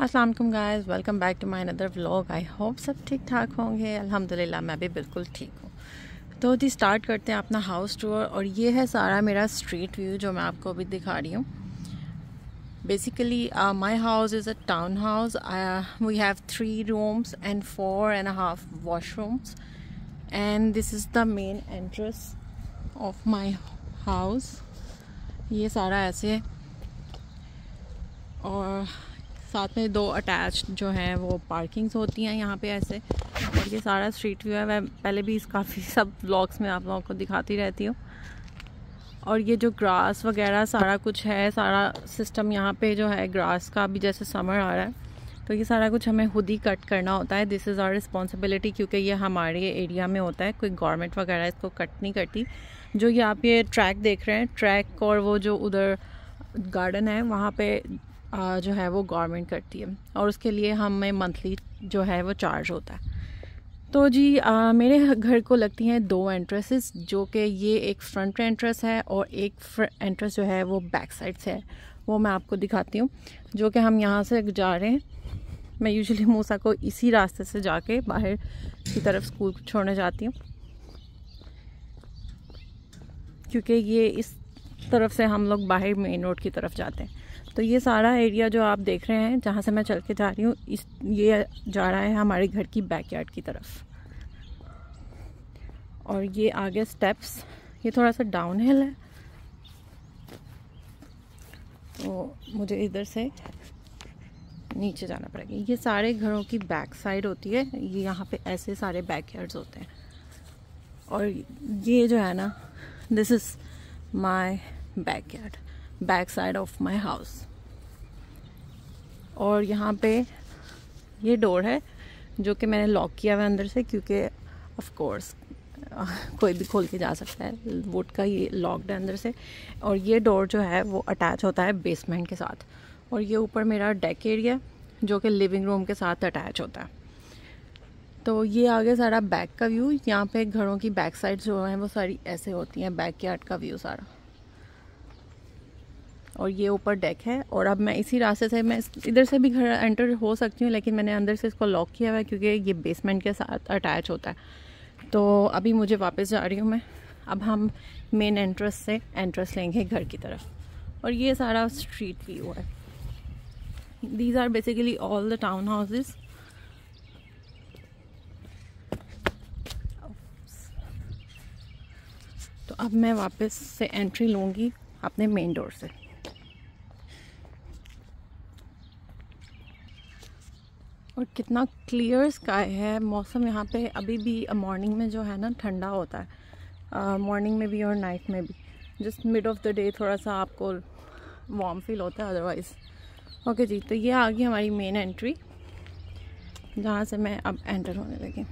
Aslam guys welcome back to my another vlog I hope सब ठीक ठाक होंगे अल्हम्दुलिल्लाह मैं भी बिल्कुल ठीक हूँ तो जी स्टार्ट करते हैं अपना हाउस टूर और ये है सारा मेरा स्ट्रीट व्यू जो मैं आपको अभी दिखा रही हूँ basically my house is a town house we have three rooms and four and half washrooms and this is the main entrance of my house ये सारा ऐसे और साथ में दो अटैच जो हैं वो पार्किंग्स होती हैं यहाँ पे ऐसे और ये सारा स्ट्रीट व्यू है मैं पहले भी इस काफ़ी सब ब्लॉग्स में आप लोगों को दिखाती रहती हूँ और ये जो ग्रास वगैरह सारा कुछ है सारा सिस्टम यहाँ पे जो है ग्रास का अभी जैसे समर आ रहा है तो ये सारा कुछ हमें खुद ही कट करना होता है दिस इज़ आर रिस्पॉन्सिबिलिटी क्योंकि ये हमारे एरिया में होता है कोई गवर्नमेंट वगैरह इसको कट नहीं करती जो ये आप ये ट्रैक देख रहे हैं ट्रैक और वो जो उधर गार्डन है वहाँ पे जो है वो गवर्नमेंट करती है और उसके लिए हमें मंथली जो है वो चार्ज होता है तो जी आ, मेरे घर को लगती हैं दो एंट्रेसेस जो कि ये एक फ्रंट एंट्रेस है और एक एंट्रेस जो है वो बैक साइड से है वो मैं आपको दिखाती हूँ जो कि हम यहाँ से जा रहे हैं मैं यूजुअली मूसा को इसी रास्ते से जाके बाहर की तरफ स्कूल छोड़ने जाती हूँ क्योंकि ये इस तरफ से हम लोग बाहर मेन रोड की तरफ जाते हैं तो ये सारा एरिया जो आप देख रहे हैं जहाँ से मैं चल के जा रही हूँ इस ये जा रहा है हमारे घर की बैकयार्ड की तरफ और ये आगे स्टेप्स ये थोड़ा सा डाउन हिल है तो मुझे इधर से नीचे जाना पड़ेगा ये सारे घरों की बैक साइड होती है ये यहाँ पे ऐसे सारे बैक यार्ड्स होते हैं और ये जो है ना this is my backyard back side of my house और यहाँ पे ये डोर है जो कि मैंने लॉक किया हुआ अंदर से क्योंकि ऑफ कोर्स कोई भी खोल के जा सकता है वुड का ये लॉक्ड है अंदर से और ये डोर जो है वो अटैच होता है बेसमेंट के साथ और ये ऊपर मेरा डेक एरिया जो कि लिविंग रूम के साथ अटैच होता है तो ये आ गया सारा बैक का व्यू यहाँ पे घरों की बैक साइड जो हैं वो सारी ऐसे होती हैं बैक यार्ड का व्यू सारा और ये ऊपर डेक है और अब मैं इसी रास्ते से मैं इधर से भी घर एंटर हो सकती हूँ लेकिन मैंने अंदर से इसको लॉक किया हुआ है क्योंकि ये बेसमेंट के साथ अटैच होता है तो अभी मुझे वापस जा रही हूँ मैं अब हम मेन एंट्रेंस से एंट्रेंस लेंगे घर की तरफ और ये सारा स्ट्रीट व्यू है these are basically all the town houses तो अब मैं वापस से एंट्री लूँगी अपने मेन डोर से और कितना क्लियर स्काई है मौसम यहाँ पे अभी भी मॉर्निंग में जो है ना ठंडा होता है मॉर्निंग uh, में भी और नाइट में भी just mid of the day थोड़ा सा आपको वार्म फील होता है अदरवाइज़ ओके okay जी तो ये आ गई हमारी मेन एंट्री जहाँ से मैं अब एंटर होने लगी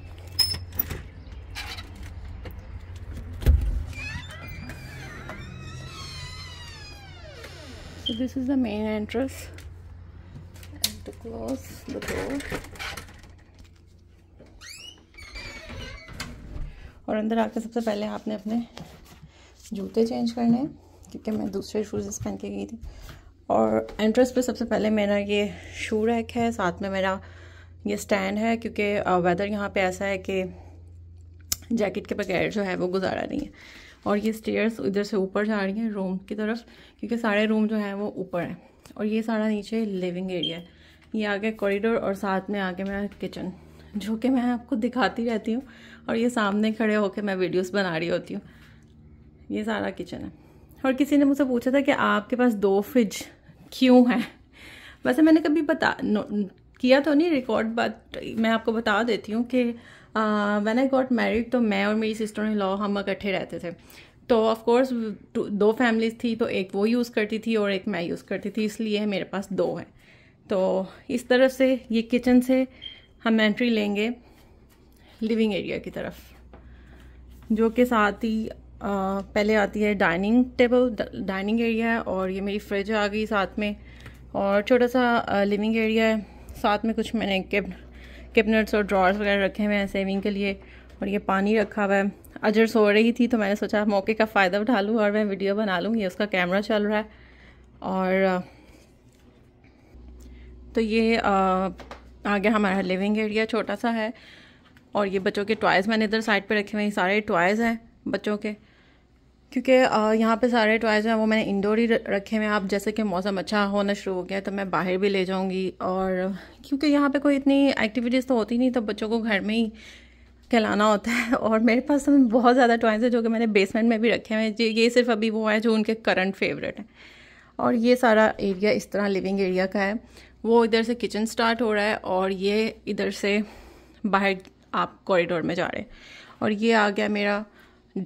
this is the main entrance close the door और अंदर आकर सबसे पहले आपने अपने जूते चेंज करने हैं क्योंकि मैं दूसरे शूज़ पहन के गई थी और एंट्रेंस पे सबसे पहले मेरा ये शू रैक है साथ में मेरा ये स्टैंड है क्योंकि वेदर यहाँ पे ऐसा है कि जैकेट के बगैर जो है वो गुजारा नहीं है और ये स्टेयर्स इधर से ऊपर जा रही हैं रूम की तरफ क्योंकि सारे रूम जो हैं वो ऊपर हैं और ये सारा नीचे लिविंग एरिया है ये आगे कॉरिडोर और साथ में आगे मेरा किचन जो कि मैं आपको दिखाती रहती हूँ और ये सामने खड़े होकर मैं वीडियोस बना रही होती हूँ ये सारा किचन है और किसी ने मुझसे पूछा था कि आपके पास दो फ्रिज क्यों हैं वैसे मैंने कभी बता किया तो नहीं रिकॉर्ड बट मैं आपको बता देती हूँ कि वैन आई गॉट मैरिड तो मैं और मेरी सिस्टर इन लॉ हम इकट्ठे रहते थे तो ऑफ कोर्स दो फैमिलीज थी तो एक वो यूज़ करती थी और एक मैं यूज़ करती थी इसलिए मेरे पास दो हैं तो इस तरफ से ये किचन से हम एंट्री लेंगे लिविंग एरिया की तरफ जो कि साथ ही पहले आती है डाइनिंग टेबल डाइनिंग एरिया है और ये मेरी फ्रिज आ गई साथ में और छोटा सा लिविंग एरिया है साथ में कुछ मैंने केब केबनेट्स और ड्रॉर्स वगैरह रखे हुए हैं सेविंग के लिए और ये पानी रखा हुआ है अजर सो रही थी तो मैंने सोचा मौके का फ़ायदा उठा लूँ और मैं वीडियो बना लूँ ये उसका कैमरा चल रहा है और तो ये आ, आगे हमारा लिविंग एरिया छोटा सा है और ये बच्चों के टॉयज़ मैंने इधर साइड पे रखे हुए हैं सारे टॉयज़ हैं बच्चों के क्योंकि यहाँ पे सारे टॉयज़ हैं वो मैंने इंडोर ही रखे हुए हैं आप जैसे कि मौसम अच्छा होना शुरू हो गया तो मैं बाहर भी ले जाऊँगी और क्योंकि यहाँ पे कोई इतनी एक्टिविटीज़ तो होती नहीं तो बच्चों को घर में ही कहलाना होता है और मेरे पास तो बहुत ज़्यादा टॉयज़ हैं जो कि मैंने बेसमेंट में भी रखे हुए हैं ये सिर्फ अभी वो है जो उनके करंट फेवरेट हैं और ये सारा एरिया इस तरह लिविंग एरिया का है वो इधर से किचन स्टार्ट हो रहा है और ये इधर से बाहर आप कॉरिडोर में जा रहे हैं और ये आ गया मेरा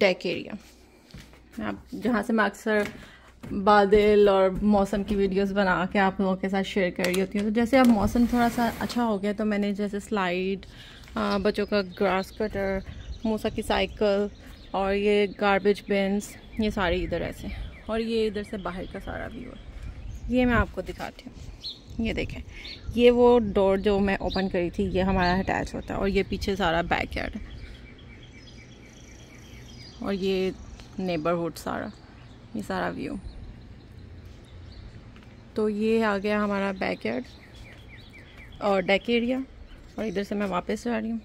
डेक एरिया आप जहाँ से मैं अक्सर बादल और मौसम की वीडियोस बना के आप लोगों के साथ शेयर कर रही होती हूँ तो जैसे अब मौसम थोड़ा सा अच्छा हो गया तो मैंने जैसे स्लाइड बच्चों का ग्रास कटर मूसा की साइकिल और ये गारबेज बिन्स ये सारे इधर ऐसे और ये इधर से बाहर का सारा व्यू है ये मैं आपको दिखाती हूँ ये देखें ये वो डोर जो मैं ओपन करी थी ये हमारा अटैच होता है और ये पीछे सारा बैक यार्ड है और ये नेबरहुड सारा ये सारा व्यू तो ये आ गया हमारा बैक यार्ड और डेक एरिया और इधर से मैं वापस जा रही हूँ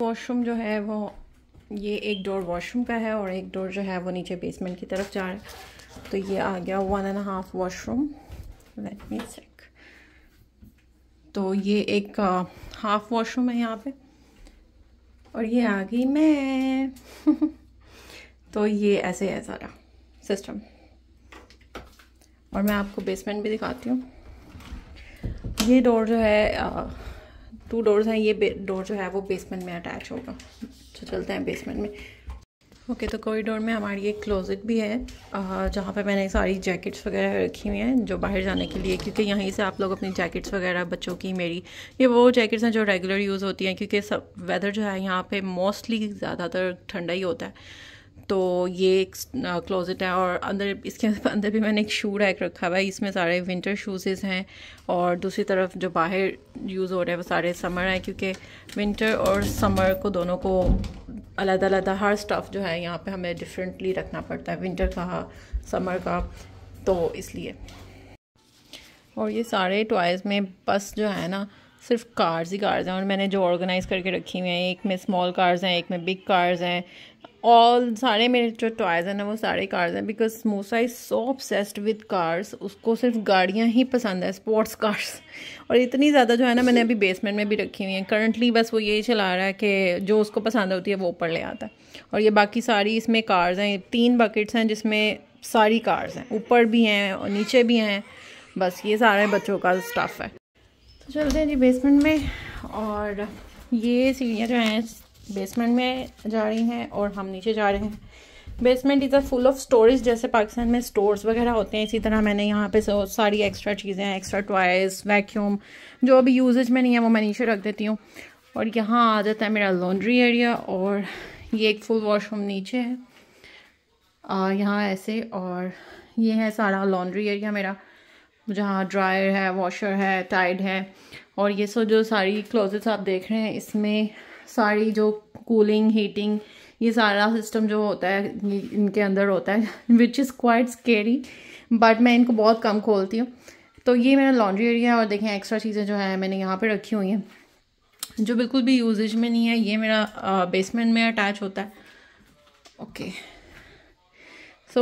वॉशरूम जो है वो ये एक डोर वॉशरूम का है और एक डोर जो है वो नीचे बेसमेंट की तरफ जा रहा है तो ये आ गया one and half washroom let me check तो ये एक हाफ वॉशरूम है यहाँ पे और ये आ गई मैं तो ये ऐसे है सारा सिस्टम और मैं आपको बेसमेंट भी दिखाती हूँ ये डोर जो है टू डोर्स हैं ये डोर जो है वो बेसमेंट में अटैच होगा तो चलते हैं बेसमेंट में ओके okay, तो कॉरिडोर में हमारी एक क्लोज़ेट भी है जहाँ पर मैंने सारी जैकेट्स वगैरह रखी हुई हैं जो बाहर जाने के लिए क्योंकि यहीं से आप लोग अपनी जैकेट्स वगैरह बच्चों की मेरी ये वो जैकेट्स हैं जो रेगुलर यूज़ होती हैं क्योंकि सब वेदर जो है यहाँ पे मोस्टली ज़्यादातर ठंडा ही होता है तो ये एक क्लोज़ेट है और अंदर इसके अंदर भी मैंने एक शू रैक रखा हुआ है इसमें सारे विंटर शूज़ हैं और दूसरी तरफ जो बाहर यूज़ हो रहे हैं वो सारे समर हैं क्योंकि विंटर और समर को दोनों को अलग अलग हर स्टफ़ जो है यहाँ पे हमें डिफरेंटली रखना पड़ता है विंटर का समर का तो इसलिए और ये सारे टॉयज़ में बस जो है ना सिर्फ कार्स ही कार्स हैं और मैंने जो ऑर्गेनाइज़ करके रखी हुई हैं एक में स्मॉल कार्स हैं एक में बिग कार्स हैं ऑल सारे मेरे जो टॉयज़ हैं ना वो सारे कार्स हैं because Mosa is so obsessed with cars उसको सिर्फ गाड़ियाँ ही पसंद है स्पोर्ट्स कार्स और इतनी ज़्यादा जो है ना मैंने अभी बेसमेंट में भी रखी हुई हैं करंटली बस वो यही चला रहा है कि जो उसको पसंद होती है वो ऊपर ले आता है और ये बाकी सारी इसमें कार्स हैं तीन बकेट्स हैं जिसमें सारी कार्स हैं ऊपर भी हैं और नीचे भी हैं बस ये सारे बच्चों का स्टफ़ है तो चलते हैं जी बेसमेंट में और ये सीढ़ियाँ जो हैं बेसमेंट में जा रही हैं और हम नीचे जा रहे हैं basement is full of storage जैसे पाकिस्तान में स्टोर्स वगैरह होते हैं इसी तरह मैंने यहाँ पे सारी एक्स्ट्रा चीज़ें एक्स्ट्रा टॉयज़ वैक्यूम जो अभी यूजेज में नहीं है वो मैं नीचे रख देती हूँ और यहाँ आ जाता है मेरा लॉन्ड्री एरिया और ये एक फुल वॉशरूम नीचे है यहाँ ऐसे और ये है सारा लॉन्ड्री एरिया मेरा जहाँ ड्रायर है वॉशर है टाइड है और ये सो जो सारी क्लोजेस आप देख रहे हैं इसमें सारी जो कूलिंग हीटिंग ये सारा सिस्टम जो होता है इनके अंदर होता है which is quite scary but मैं इनको बहुत कम खोलती हूँ तो ये मेरा लॉन्ड्री एरिया है और देखें एक्स्ट्रा चीज़ें जो है मैंने यहाँ पे रखी हुई हैं जो बिल्कुल भी यूजेज में नहीं है ये मेरा बेसमेंट uh, में अटैच होता है okay okay. So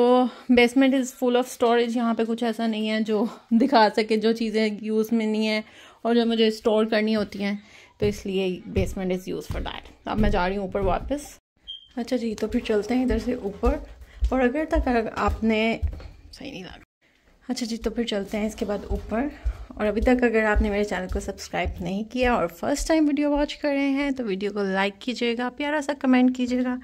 basement is full of storage यहाँ पे कुछ ऐसा नहीं है जो दिखा सके जो चीज़ें यूज़ में नहीं है और जो मुझे स्टोर करनी होती हैं तो इसलिए basement is use for that अब मैं जा रही हूँ ऊपर वापस अच्छा जी तो फिर चलते हैं इधर से ऊपर और अगर तक अगर आपने सही नहीं लगा अच्छा जी तो फिर चलते हैं इसके बाद ऊपर और अभी तक अगर आपने मेरे चैनल को सब्सक्राइब नहीं किया और फर्स्ट टाइम वीडियो वॉच कर रहे हैं तो वीडियो को लाइक कीजिएगा प्यारा सा कमेंट कीजिएगा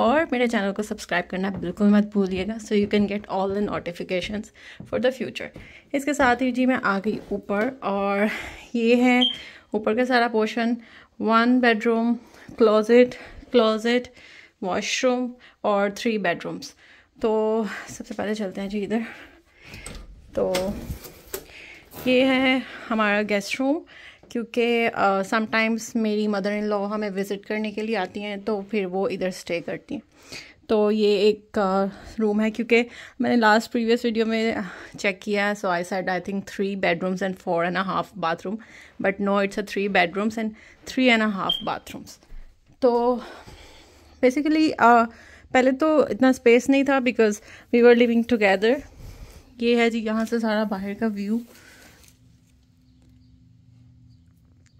और मेरे चैनल को सब्सक्राइब करना बिल्कुल मत भूलिएगा so you can get all the notification for the future इसके साथ ही जी मैं आ गई ऊपर और ये है ऊपर का सारा portion one bedroom closet closet washroom और थ्री बेडरूम्स तो सबसे पहले चलते हैं जी इधर तो ये है हमारा गेस्ट रूम क्योंकि समटाइम्स मेरी मदर इन लॉ हमें विज़िट करने के लिए आती हैं तो फिर वो इधर स्टे करती हैं तो ये एक रूम है क्योंकि मैंने लास्ट प्रीवियस वीडियो में चेक किया है so I said I think three bedrooms and four and a half bathroom but no it's a three bedrooms and three and a half bathrooms तो बेसिकली uh, पहले तो इतना space नहीं था because we were living together ये है जी यहाँ से सारा बाहर का व्यू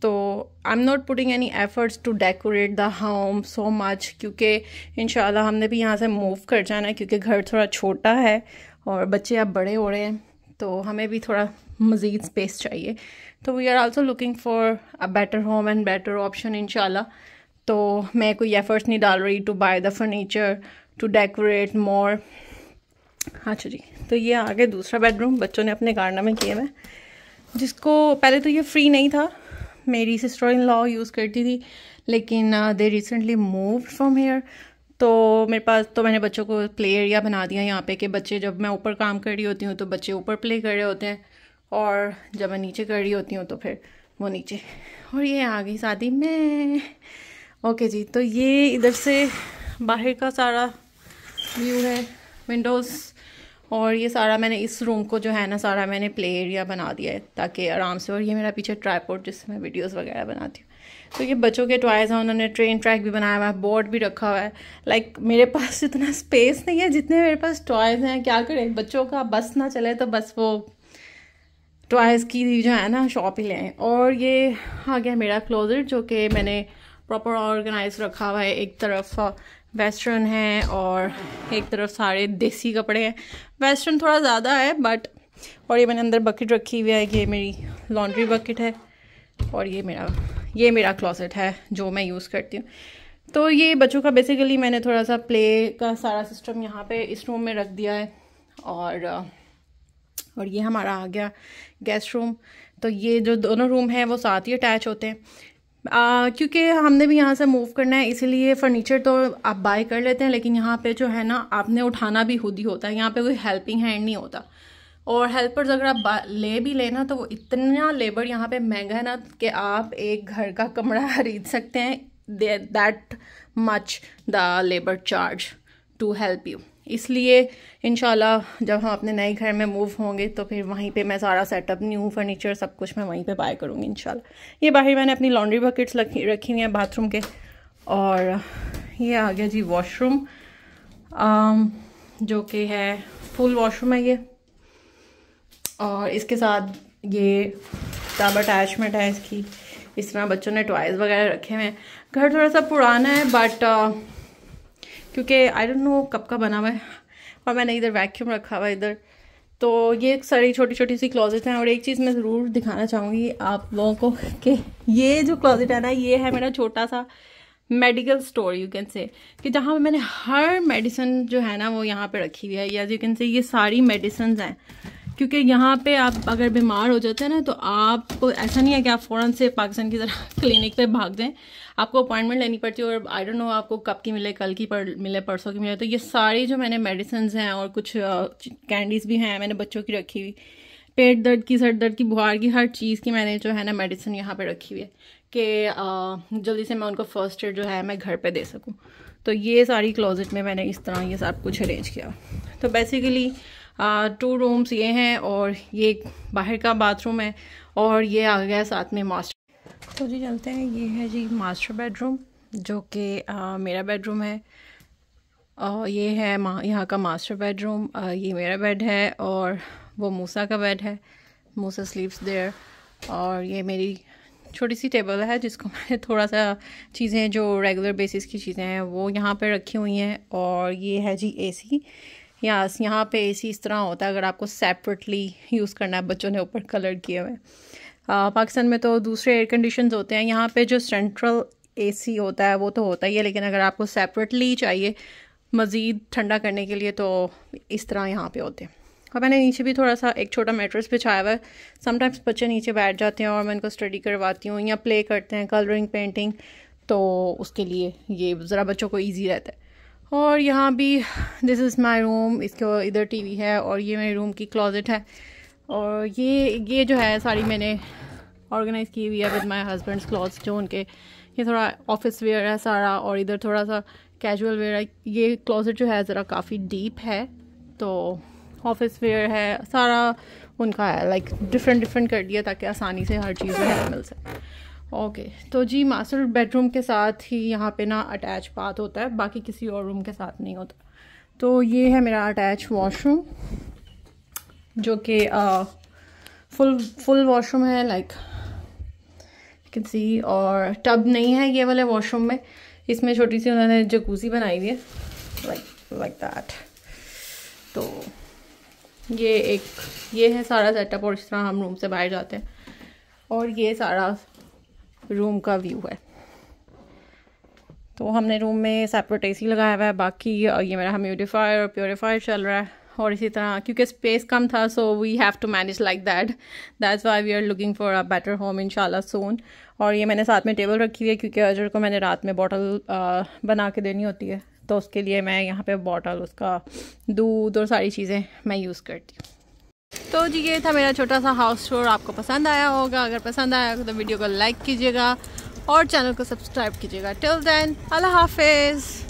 तो I am not putting any efforts to decorate the home so much क्योंकि इन हमने भी यहाँ से मूव कर जाना है क्योंकि घर थोड़ा छोटा है और बच्चे अब बड़े हो रहे हैं तो हमें भी थोड़ा मज़ीद स्पेस चाहिए तो we are also looking for a better home and better option इन तो मैं कोई एफर्ट्स नहीं डाल रही to buy the furniture to decorate more अच्छा जी तो ये आ गया दूसरा बेडरूम बच्चों ने अपने गार्डन में किए हुए जिसको पहले तो ये फ्री नहीं था मेरी सिस्टर इन लॉ यूज़ करती थी लेकिन they recently move from here तो मेरे पास तो मैंने बच्चों को प्ले एरिया बना दिया यहाँ पे कि बच्चे जब मैं ऊपर काम कर रही होती हूँ तो बच्चे ऊपर प्ले कर रहे होते हैं और जब मैं नीचे कर रही होती हूँ तो फिर वो नीचे और ये आ गई शादी में ओके जी तो ये इधर से बाहर का सारा व्यू है विंडोज़ और ये सारा मैंने इस रूम को जो है ना सारा मैंने प्ले एरिया बना दिया है ताकि आराम से और ये मेरा पीछे ट्राईपोर्ट जिससे मैं वीडियोस वगैरह बनाती हूँ तो ये बच्चों के टॉयज़ हैं उन्होंने ट्रेन ट्रैक भी बनाया हुआ है बोर्ड भी रखा हुआ है लाइक मेरे पास इतना स्पेस नहीं है जितने मेरे पास टॉयज़ हैं क्या करें बच्चों का बस ना चले तो बस वो टॉयज़ की जो है ना शॉप ही लें और ये आ गया मेरा क्लोजर जो कि मैंने प्रॉपर ऑर्गेनाइज रखा हुआ है एक तरफ वेस्टर्न है और एक तरफ सारे देसी कपड़े हैं वेस्टर्न थोड़ा ज़्यादा है बट और ये मैंने अंदर बकेट रखी हुई है ये मेरी लॉन्ड्री बकेट है और ये मेरा ये मेरा क्लॉसेट है जो मैं यूज़ करती हूँ तो ये बच्चों का बेसिकली मैंने थोड़ा सा प्ले का सारा सिस्टम यहाँ पे इस रूम में रख दिया है और और ये हमारा आ गया गेस्ट रूम तो ये जो दोनों रूम हैं वो साथ ही अटैच होते हैं क्योंकि हमने भी यहाँ से मूव करना है इसीलिए फर्नीचर तो आप बाय कर लेते हैं लेकिन यहाँ पे जो है ना आपने उठाना भी खुद ही होता है यहाँ पे कोई हेल्पिंग हैंड नहीं होता और हेल्पर्स अगर आप ले भी लेना तो वो इतना लेबर यहाँ पे महंगा है ना कि आप एक घर का कमरा खरीद सकते हैं that much the labour charge to help you इसलिए इन जब हम अपने नए घर में मूव होंगे तो फिर वहीं पे मैं सारा सेटअप न्यू फर्नीचर सब कुछ मैं वहीं पे बाय करूँगी इन ये बाहर मैंने अपनी लॉन्ड्री बकेट्स रखी हुई हैं बाथरूम के और ये आ गया जी वॉशरूम um, जो कि है फुल वॉशरूम है ये और इसके साथ ये टब अटैचमेंट है इसकी इस तरह बच्चों ने टॉयज़ वगैरह रखे हुए हैं घर थोड़ा सा पुराना है बट क्योंकि आई डोंट नो कब का बना हुआ है और मैंने इधर वैक्यूम रखा हुआ है इधर तो ये सारी छोटी छोटी सी क्लॉजेट हैं और एक चीज़ मैं ज़रूर दिखाना चाहूँगी आप लोगों को कि ये जो क्लॉजेट है ना ये है मेरा छोटा सा medical store you can say कि जहाँ पर मैंने हर मेडिसिन जो है ना वो यहाँ पे रखी हुई है या यू कैन से ये सारी मेडिसिन हैं क्योंकि यहाँ पे आप अगर बीमार हो जाते हैं ना तो आप ऐसा नहीं है कि आप फ़ौरन से पाकिस्तान की तरह क्लिनिक पे भाग दें आपको अपॉइंटमेंट लेनी पड़ती है और आई डोंट नो आपको कब की मिले कल की पर मिले परसों की मिले तो ये सारी जो मैंने मेडिसिन हैं और कुछ कैंडीज़ भी हैं मैंने बच्चों की रखी हुई पेट दर्द की सर दर्द की बुखार की हर चीज़ की मैंने जो है ना मेडिसिन यहाँ पर रखी हुई है कि जल्दी से मैं उनको फर्स्ट एड जो है मैं घर पर दे सकूँ तो ये सारी क्लोजेट में मैंने इस तरह ये सब कुछ अरेंज किया तो बेसिकली टू रूम्स ये हैं और ये बाहर का बाथरूम है और ये आ गया साथ में मास्टर तो जी चलते हैं ये है जी मास्टर बेडरूम जो कि मेरा बेडरूम है और ये है यहाँ का मास्टर बेडरूम ये मेरा बेड है और वो मूसा का बेड है मूसा स्लीप्स देयर और ये मेरी छोटी सी टेबल है जिसको मैंने थोड़ा सा चीज़ें जो रेगुलर बेसिस की चीज़ें हैं वो यहाँ पर रखी हुई हैं और ये है जी एसी यहाँ यहाँ पे ए इस तरह होता है अगर आपको सेपरेटली यूज़ करना है बच्चों ने ऊपर कलर किए हुए पाकिस्तान में तो दूसरे एयर कंडीशन होते हैं यहाँ पे जो सेंट्रल एसी होता है वो तो होता ही है लेकिन अगर आपको सेपरेटली चाहिए मज़ीद ठंडा करने के लिए तो इस तरह यहाँ पे होते हैं और मैंने नीचे भी थोड़ा सा एक छोटा मेट्रेस बिछाया हुआ है समटाइम्स बच्चे नीचे बैठ जाते हैं और मैं इनको स्टडी करवाती हूँ या प्ले करते हैं कलरिंग पेंटिंग तो उसके लिए ये ज़रा बच्चों को ईजी रहता है और यहाँ भी दिस इज़ माई रूम इसके इधर टीवी है और ये मेरे रूम की क्लॉजेट है और ये ये जो है सारी मैंने ऑर्गेनाइज़ की हुई है विद माई हस्बेंड्स क्लॉथ्स जो उनके ये थोड़ा ऑफिस वेयर है सारा और इधर थोड़ा सा कैजुअल वेयर है ये क्लॉजेट जो है ज़रा काफ़ी डीप है तो ऑफिस वेयर है सारा उनका है लाइक डिफरेंट डिफरेंट कर दिया ताकि आसानी से हर चीज़ में मिल सके ओके okay, तो जी मास्टर बेडरूम के साथ ही यहाँ पे ना अटैच बाथ होता है बाकी किसी और रूम के साथ नहीं होता तो ये है मेरा अटैच वॉशरूम जो कि फुल फुल वॉशरूम है लाइक कैन सी और टब नहीं है ये वाले वॉशरूम में इसमें छोटी सी उन्होंने जकूसी बनाई हुई है लाइक लाइक दैट तो ये एक ये है सारा सेटअप और इस तरह हम रूम से बाहर जाते हैं और ये सारा रूम का व्यू है तो हमने रूम में सेपरेट ए लगाया हुआ है बाकी ये मेरा ह्यूमिडिफायर और प्योरीफायर चल रहा है और इसी तरह क्योंकि स्पेस कम था so we have to manage like that that's why we are looking for a better home in soon और ये मैंने साथ में टेबल रखी हुई है क्योंकि अजर को मैंने रात में बॉटल बना के देनी होती है तो उसके लिए मैं यहाँ पे बॉटल उसका दूध और सारी चीज़ें मैं यूज़ करती हूँ तो जी ये था मेरा छोटा सा हाउस टूर आपको पसंद आया होगा अगर पसंद आया होगा तो वीडियो को लाइक कीजिएगा और चैनल को सब्सक्राइब कीजिएगा टिल देन अल्लाह हाफिज़